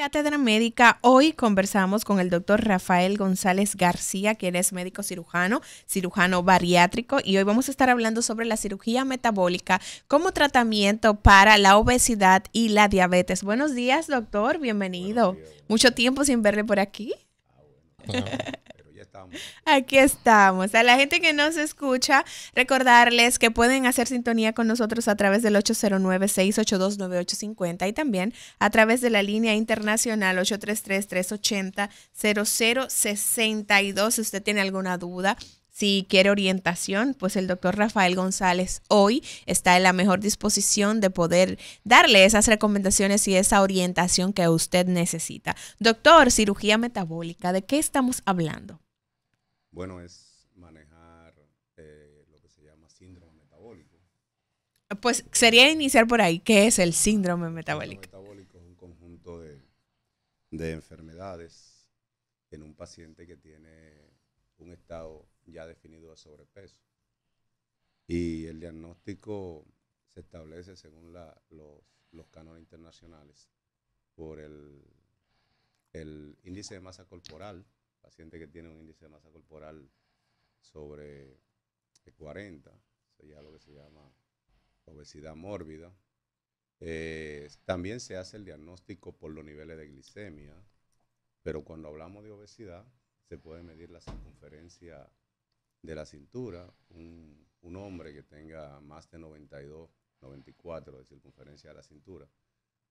Cátedra Médica, hoy conversamos con el doctor Rafael González García, que es médico cirujano, cirujano bariátrico, y hoy vamos a estar hablando sobre la cirugía metabólica como tratamiento para la obesidad y la diabetes. Buenos días, doctor, bienvenido. Mucho tiempo sin verle por aquí. Ah, Aquí estamos. A la gente que nos escucha, recordarles que pueden hacer sintonía con nosotros a través del 809-682-9850 y también a través de la línea internacional 833-380-0062. Si usted tiene alguna duda, si quiere orientación, pues el doctor Rafael González hoy está en la mejor disposición de poder darle esas recomendaciones y esa orientación que usted necesita. Doctor, cirugía metabólica, ¿de qué estamos hablando? Bueno, es manejar eh, lo que se llama síndrome metabólico. Pues sería iniciar por ahí. ¿Qué es el síndrome metabólico? El síndrome metabólico es un conjunto de, enfermedades en un paciente que tiene un estado ya definido de sobrepeso. Y el diagnóstico se establece según los, los cánones internacionales por el índice de masa corporal paciente que tiene un índice de masa corporal sobre 40, eh, sería lo que se llama obesidad mórbida. Eh, también se hace el diagnóstico por los niveles de glicemia, pero cuando hablamos de obesidad, se puede medir la circunferencia de la cintura. Un, hombre que tenga más de 92, 94 de circunferencia de la cintura,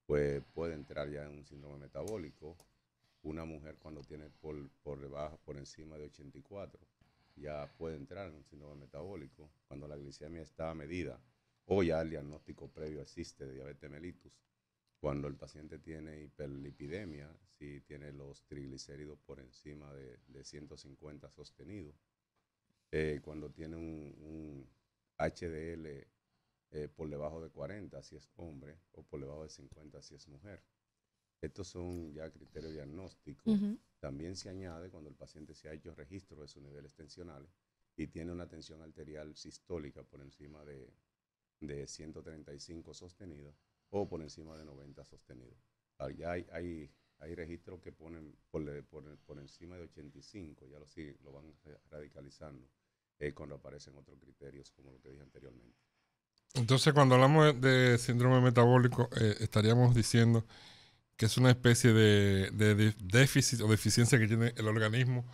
pues puede entrar ya en un síndrome metabólico una mujer cuando tiene por, debajo, por encima de 84, ya puede entrar en un síndrome metabólico cuando la glicemia está a medida o ya el diagnóstico previo existe de diabetes mellitus. Cuando el paciente tiene hiperlipidemia, si tiene los triglicéridos por encima de, 150 sostenidos, eh, cuando tiene un, HDL eh, por debajo de 40 si es hombre o por debajo de 50 si es mujer. Estos son ya criterios diagnósticos. También se añade cuando el paciente se ha hecho registro de sus niveles tensionales y tiene una tensión arterial sistólica por encima de, de 135 sostenido o por encima de 90 sostenido. Ya hay, hay, hay registros que ponen por, por, encima de 85, ya lo, siguen lo van radicalizando eh, cuando aparecen otros criterios como lo que dije anteriormente. Entonces, cuando hablamos de síndrome metabólico, eh, estaríamos diciendo que es una especie de, déficit o deficiencia que tiene el organismo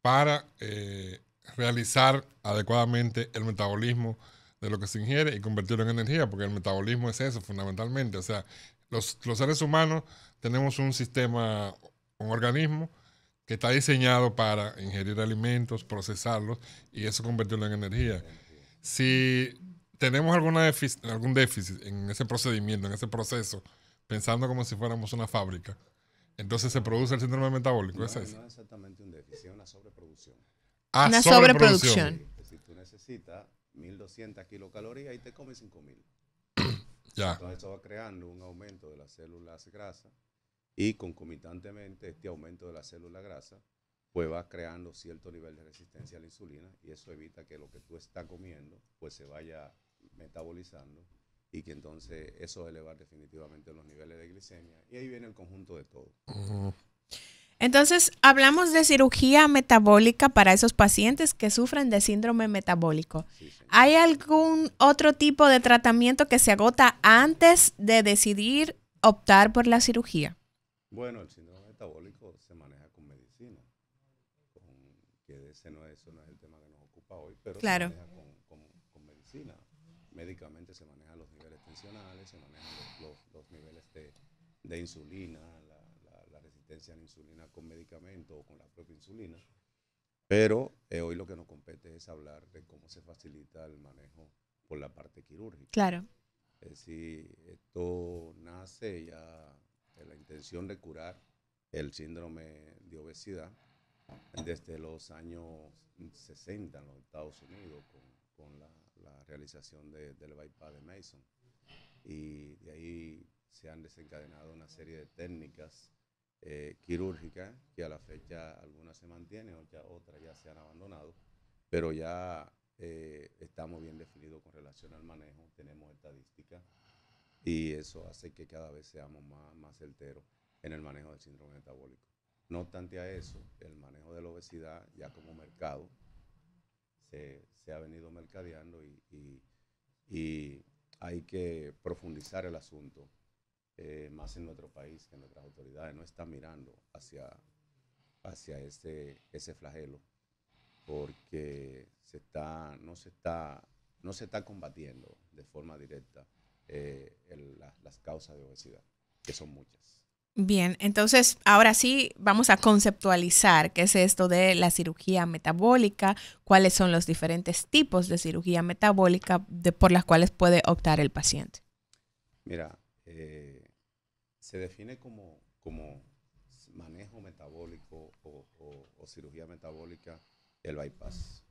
para eh, realizar adecuadamente el metabolismo de lo que se ingiere y convertirlo en energía, porque el metabolismo es eso fundamentalmente. O sea, los, seres humanos tenemos un sistema, un organismo que está diseñado para ingerir alimentos, procesarlos y eso convertirlo en energía. Si tenemos alguna algún déficit en ese procedimiento, en ese proceso, pensando como si fuéramos una fábrica. Entonces se produce el síndrome metabólico, no, ¿es exactamente un déficit, es una sobreproducción. Ah, una sobreproducción. si tú necesitas 1200 kilocalorías y te comes 5000. ya. Entonces eso va creando un aumento de las células grasas y concomitantemente este aumento de las células grasas pues va creando cierto nivel de resistencia a la insulina y eso evita que lo que tú estás comiendo pues se vaya metabolizando y que entonces eso eleva definitivamente los niveles de glicemia. Y ahí viene el conjunto de todo. Entonces, hablamos de cirugía metabólica para esos pacientes que sufren de síndrome metabólico. ¿Hay algún otro tipo de tratamiento que se agota antes de decidir optar por la cirugía? Bueno, el síndrome metabólico se maneja con medicina, que ese no es, el tema que nos ocupa hoy, pero se maneja con, con medicina, médicamente se maneja se manejan los, niveles de, insulina, la, resistencia a la insulina con medicamentos o con la propia insulina. Pero eh, hoy lo que nos compete es hablar de cómo se facilita el manejo por la parte quirúrgica. Claro. Es decir, esto nace ya de la intención de curar el síndrome de obesidad desde los años 60 en los Estados Unidos con, la, realización del bypass de Mason y de ahí se han desencadenado una serie de técnicas eh, quirúrgicas que a la fecha algunas se mantienen, otras ya se han abandonado, pero ya eh, estamos bien definidos con relación al manejo, tenemos estadísticas y eso hace que cada vez seamos más, más certeros en el manejo del síndrome metabólico. No obstante a eso, el manejo de la obesidad ya como mercado se, se ha venido mercadeando y, y hay que profundizar el asunto eh, más en nuestro país, que nuestras autoridades no están mirando hacia, ese, ese flagelo, porque se está, no, se está, no se está combatiendo de forma directa eh, las causas de obesidad, que son muchas. Bien, entonces ahora sí vamos a conceptualizar qué es esto de la cirugía metabólica, cuáles son los diferentes tipos de cirugía metabólica por las cuales puede optar el paciente. Mira, eh, se define como, como manejo metabólico o, cirugía metabólica el bypass.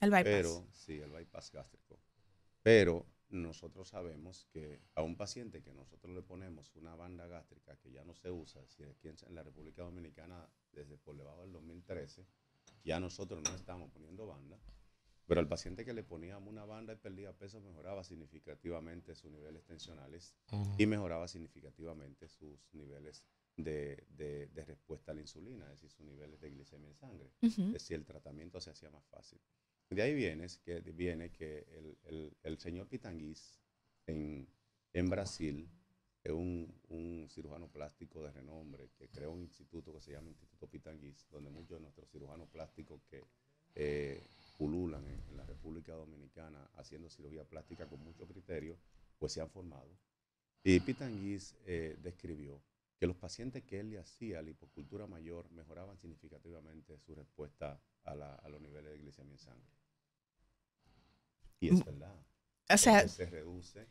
El bypass. Pero, sí, el bypass gástrico. Pero nosotros sabemos que a un paciente que nosotros le ponemos una banda gástrica que ya no se usa, es decir, aquí en la República Dominicana desde por debajo del 2013, ya nosotros no estamos poniendo banda, pero al paciente que le poníamos una banda y perdía peso mejoraba significativamente sus niveles tensionales y mejoraba significativamente sus niveles de, respuesta a la insulina, es decir, sus niveles de glicemia en sangre. Es decir, el tratamiento se hacía más fácil. De ahí viene que, viene que el, señor Pitanguis en, Brasil es un, cirujano plástico de renombre que creó un instituto que se llama Instituto Pitanguis, donde muchos de nuestros cirujanos plásticos que eh, pululan en, la República Dominicana haciendo cirugía plástica con mucho criterio, pues se han formado. Y Pitanguis eh, describió que los pacientes que él le hacía la hipocultura mayor mejoraban significativamente su respuesta a, los niveles de glicemia en sangre. Y es verdad. se reduce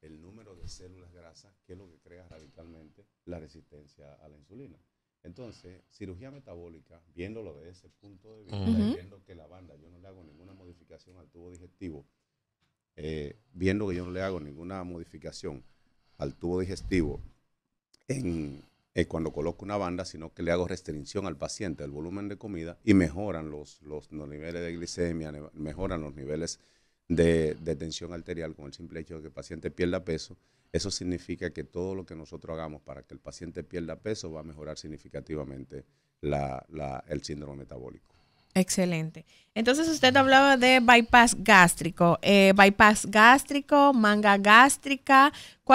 el número de células grasas, que es lo que crea radicalmente la resistencia a la insulina. Entonces, cirugía metabólica, viéndolo desde ese punto de vista, viendo que la banda, yo no le hago ninguna modificación al tubo digestivo, eh, viendo que yo no le hago ninguna modificación al tubo digestivo en, eh, cuando coloco una banda, sino que le hago restricción al paciente del volumen de comida y mejoran los, los, niveles de glicemia, mejoran los niveles de, tensión arterial con el simple hecho de que el paciente pierda peso. Eso significa que todo lo que nosotros hagamos para que el paciente pierda peso va a mejorar significativamente el síndrome metabólico. Excelente. Entonces usted hablaba de bypass gástrico, eh, bypass gástrico, manga gástrica.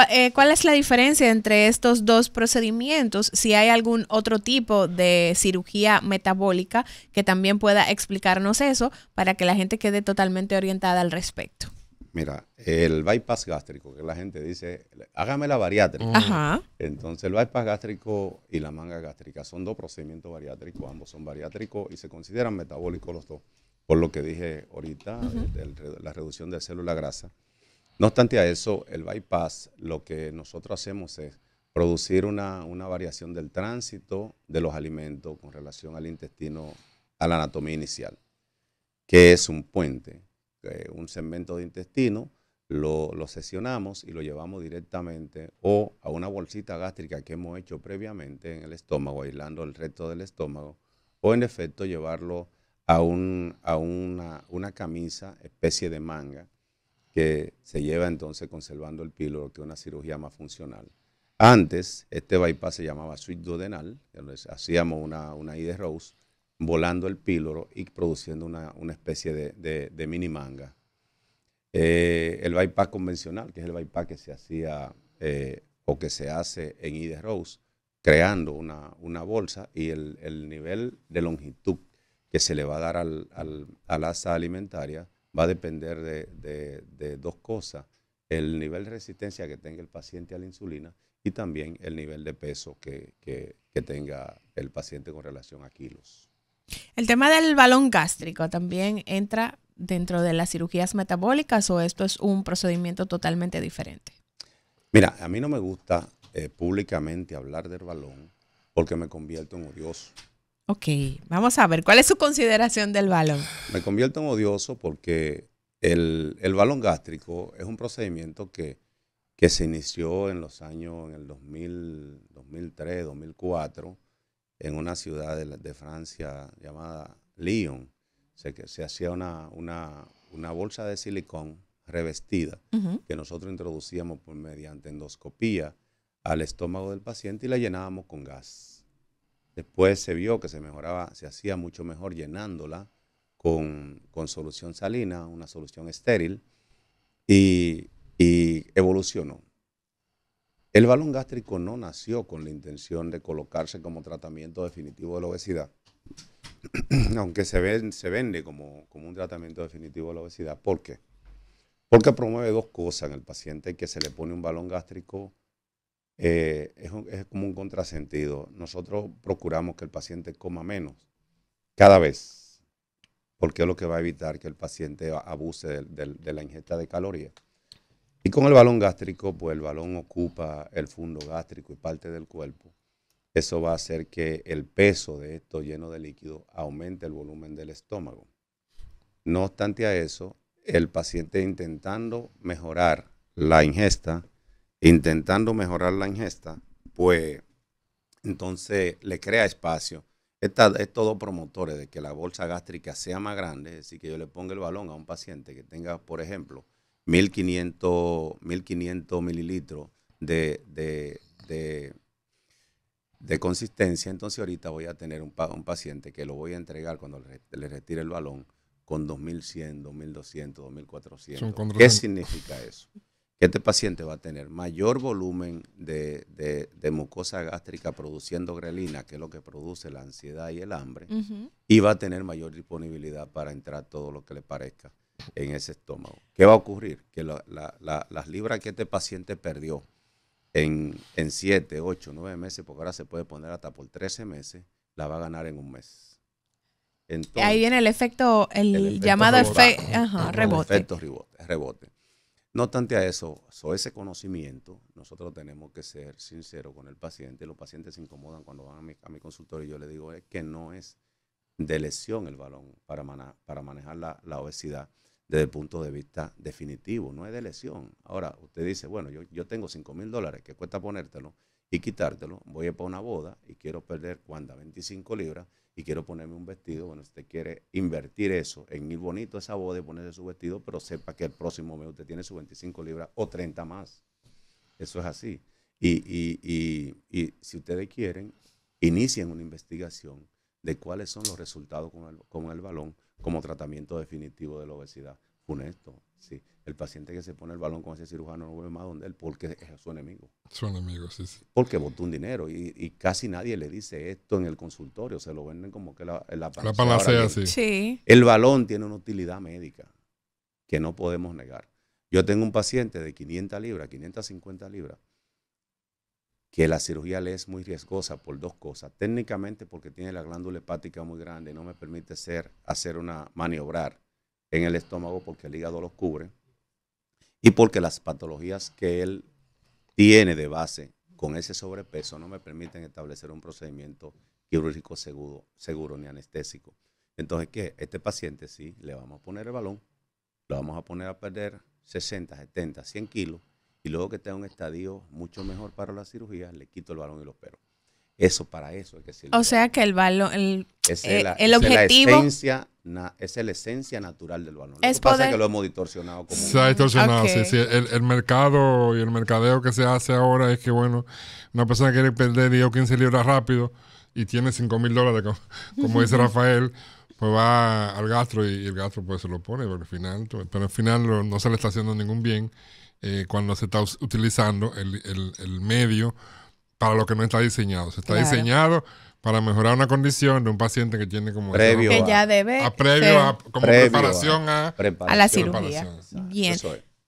Eh, ¿Cuál, es la diferencia entre estos dos procedimientos? Si hay algún otro tipo de cirugía metabólica que también pueda explicarnos eso para que la gente quede totalmente orientada al respecto. Mira, el bypass gástrico, que la gente dice, hágame la bariátrica. Entonces, el bypass gástrico y la manga gástrica son dos procedimientos bariátricos, ambos son bariátricos y se consideran metabólicos los dos, por lo que dije ahorita, la reducción de células grasa. No obstante a eso, el bypass, lo que nosotros hacemos es producir una, una variación del tránsito de los alimentos con relación al intestino, a la anatomía inicial, que es un puente eh, un segmento de intestino, lo, lo sesionamos y lo llevamos directamente o a una bolsita gástrica que hemos hecho previamente en el estómago, aislando el resto del estómago, o en efecto llevarlo a, un, a una, camisa, especie de manga, que se lleva entonces conservando el píloro, que es una cirugía más funcional. Antes, este bypass se llamaba suite duodenal, hacíamos una, una I de Rose, volando el píloro y produciendo una, especie de, mini manga. Eh, el bypass convencional, que es el bypass que se hacía eh, o que se hace en Ida Rose, creando una, bolsa y el, nivel de longitud que se le va a dar al, al, asa alimentaria va a depender de, dos cosas, el nivel de resistencia que tenga el paciente a la insulina y también el nivel de peso que tenga el paciente con relación a kilos. El tema del balón gástrico también entra dentro de las cirugías metabólicas o esto es un procedimiento totalmente diferente. Mira, a mí no me gusta eh, públicamente hablar del balón porque me convierto en odioso. Ok, vamos a ver, ¿cuál es su consideración del balón? Me convierto en odioso porque el, balón gástrico es un procedimiento que, se inició en los años, en el 2000, 2003, 2004, en una ciudad de, Francia llamada Lyon. Se, hacía una, bolsa de silicón revestida que nosotros introducíamos por, mediante endoscopía al estómago del paciente y la llenábamos con gas. Después se vio que se mejoraba, se hacía mucho mejor llenándola con, solución salina, una solución estéril, y evolucionó. El balón gástrico no nació con la intención de colocarse como tratamiento definitivo de la obesidad, aunque se, vende como, un tratamiento definitivo de la obesidad. ¿Por qué? Porque promueve dos cosas en el paciente que se le pone un balón gástrico. Eh, es, como un contrasentido. Nosotros procuramos que el paciente coma menos cada vez, porque es lo que va a evitar que el paciente abuse de la ingesta de calorías. Y con el balón gástrico, pues el balón ocupa el fondo gástrico y parte del cuerpo. Eso va a hacer que el peso de esto lleno de líquido aumente el volumen del estómago. No obstante a eso, el paciente intentando mejorar la ingesta, intentando mejorar la ingesta, pues entonces le crea espacio. Está estos dos promotores de que la bolsa gástrica sea más grande, es decir, que yo le ponga el balón a un paciente que tenga, por ejemplo, 1500, mililitros de, de, de, consistencia. Entonces ahorita voy a tener un, un paciente que lo voy a entregar cuando le, retire el balón con 2100, 2200, 2400. ¿Qué significa eso? Que este paciente va a tener mayor volumen de, mucosa gástrica produciendo grelina, que es lo que produce la ansiedad y el hambre, y va a tener mayor disponibilidad para entrar todo lo que le parezca en ese estómago. ¿Qué va a ocurrir? Que las libras que este paciente perdió en, en 7, 8, 9 meses, porque ahora se puede poner hasta por 13 meses, la va a ganar en un mes. Ahí viene el efecto, el, llamado efecto rebote, No obstante a eso, sobre ese conocimiento, nosotros tenemos que ser sinceros con el paciente. Los pacientes se incomodan cuando van a mi, consultorio y yo le digo es que no es de lesión el balón para, para manejar la obesidad desde el punto de vista definitivo, no es de lesión. Ahora, usted dice, bueno, yo, yo tengo 5 mil dólares que cuesta ponértelo y quitártelo, voy a para una boda y quiero perder cuánta, 25 libras y quiero ponerme un vestido, bueno, usted quiere invertir eso en ir bonito a esa boda y ponerse su vestido, pero sepa que el próximo mes usted tiene sus 25 libras o 30 más. Eso es así. Y, y, y, y si ustedes quieren, inicien una investigación de cuáles son los resultados con el, balón como tratamiento definitivo de la obesidad. Funesto, sí. El paciente que se pone el balón con ese cirujano no vuelve más donde él porque es su enemigo. Su enemigo, sí, sí. Porque botó un dinero y, casi nadie le dice esto en el consultorio. Se lo venden como que la, la, la panacea. Sí. sí. El balón tiene una utilidad médica que no podemos negar. Yo tengo un paciente de 500 libras, 550 libras, que la cirugía le es muy riesgosa por dos cosas. Técnicamente porque tiene la glándula hepática muy grande y no me permite hacer, hacer una maniobrar en el estómago porque el hígado lo cubre y porque las patologías que él tiene de base con ese sobrepeso no me permiten establecer un procedimiento quirúrgico seguro, seguro ni anestésico. Entonces, ¿qué? Este paciente sí, le vamos a poner el balón, lo vamos a poner a perder 60, 70, 100 kilos y luego que tenga un estadio mucho mejor para la cirugía, le quito el balón y lo espero. Eso para eso es que sirve. O sea que el balón, el, el objetivo. Eh, es la, esencia, es la esencia natural del balón. que pasa que lo hemos distorsionado. Como se ha distorsionado, sí, El, mercado y el mercadeo que se hace ahora es que, bueno, una persona quiere perder 10 o 15 libras rápido y tiene 5 mil dólares, como, dice Rafael, pues va al gastro y, el gastro pues se lo pone, pues, pero al final, pero al final no se le está haciendo ningún bien eh, cuando se está utilizando el, medio para lo que no está diseñado. Se está diseñado para mejorar una condición de un paciente que tiene como previo ya debe a previo a, como preparación a, a, la cirugía. Bien.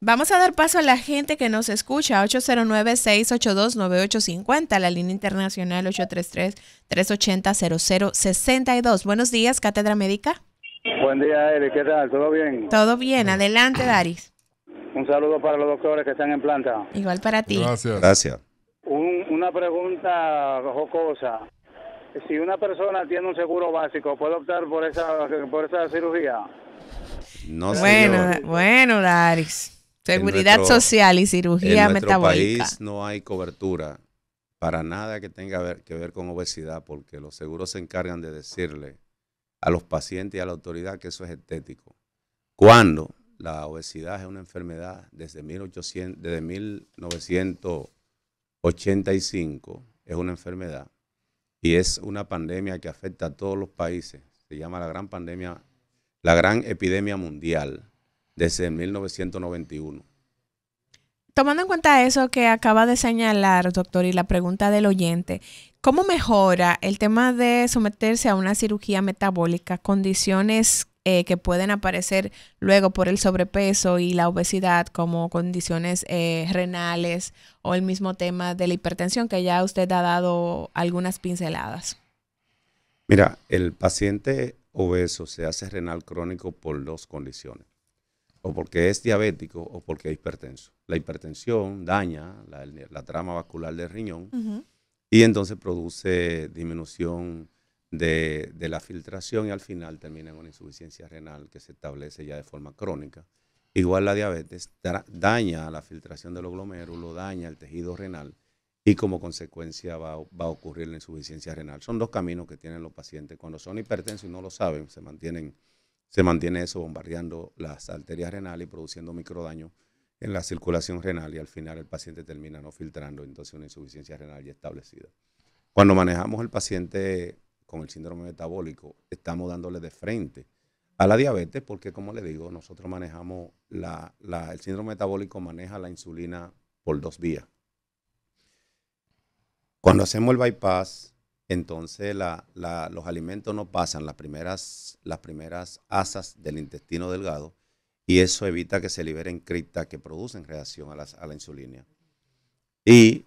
Vamos a dar paso a la gente que nos escucha, 809-682-9850, la línea internacional 833-380-0062. Buenos días, Cátedra Médica. Buen día, Eri, ¿qué tal? ¿Todo bien? Todo bien, adelante, Daris. Un saludo para los doctores que están en planta. Igual para ti. Gracias. una pregunta jocosa. Si una persona tiene un seguro básico, ¿puede optar por esa, por esa cirugía? No bueno, sé. Bueno, Daris. Seguridad social y cirugía metabólica. En país no hay cobertura para nada que tenga que ver con obesidad, porque los seguros se encargan de decirle a los pacientes y a la autoridad que eso es estético. ¿Cuándo? La obesidad es una enfermedad desde, 1985, es una enfermedad y es una pandemia que afecta a todos los países. Se llama la gran pandemia, la gran epidemia mundial desde 1991. Tomando en cuenta eso que acaba de señalar, doctor, y la pregunta del oyente, ¿cómo mejora el tema de someterse a una cirugía metabólica, condiciones eh, que pueden aparecer luego por el sobrepeso y la obesidad como condiciones eh, renales o el mismo tema de la hipertensión que ya usted ha dado algunas pinceladas. Mira, el paciente obeso se hace renal crónico por dos condiciones, o porque es diabético o porque es hipertenso. La hipertensión daña la, trama vascular del riñón y entonces produce disminución de, de, la filtración y al final termina en una insuficiencia renal que se establece ya de forma crónica. Igual la diabetes daña la filtración del glomérulo, daña el tejido renal y como consecuencia va, a ocurrir la insuficiencia renal. Son dos caminos que tienen los pacientes. Cuando son hipertensos y no lo saben, se mantienen, se mantiene eso bombardeando las arterias renales y produciendo microdaño en la circulación renal y al final el paciente termina no filtrando, entonces una insuficiencia renal ya establecida. Cuando manejamos el paciente con el síndrome metabólico, estamos dándole de frente a la diabetes porque, como le digo, nosotros manejamos el síndrome metabólico maneja la insulina por dos vías. Cuando hacemos el bypass, entonces los alimentos no pasan las primeras, las primeras asas del intestino delgado y eso evita que se liberen criptas que producen reacción a, a la insulina. Y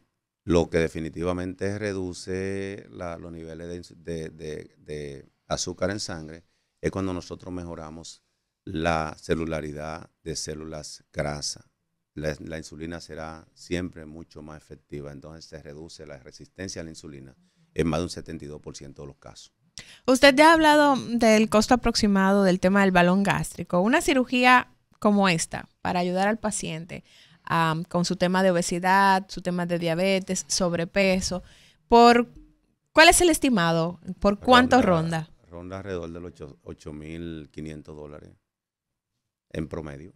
lo que definitivamente reduce los niveles de, azúcar en sangre es cuando nosotros mejoramos la celularidad de células grasas. La, la, insulina será siempre mucho más efectiva, entonces se reduce la resistencia a la insulina en más de un 72% de los casos. Usted ya ha hablado del costo aproximado del tema del balón gástrico. Una cirugía como esta, para ayudar al paciente, con su tema de obesidad, su tema de diabetes, sobrepeso. Por, ¿Cuál es el estimado? ¿Por cuánto ronda? Ronda, ronda alrededor de los 8.500 dólares en promedio.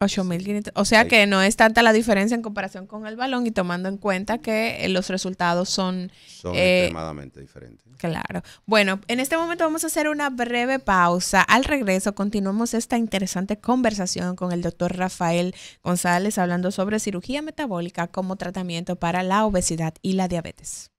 8.500. O sea que no es tanta la diferencia en comparación con el balón y tomando en cuenta que eh, los resultados son... Son eh, extremadamente diferentes. Claro. Bueno, en este momento vamos a hacer una breve pausa. Al regreso continuamos esta interesante conversación con el doctor Rafael González hablando sobre cirugía metabólica como tratamiento para la obesidad y la diabetes.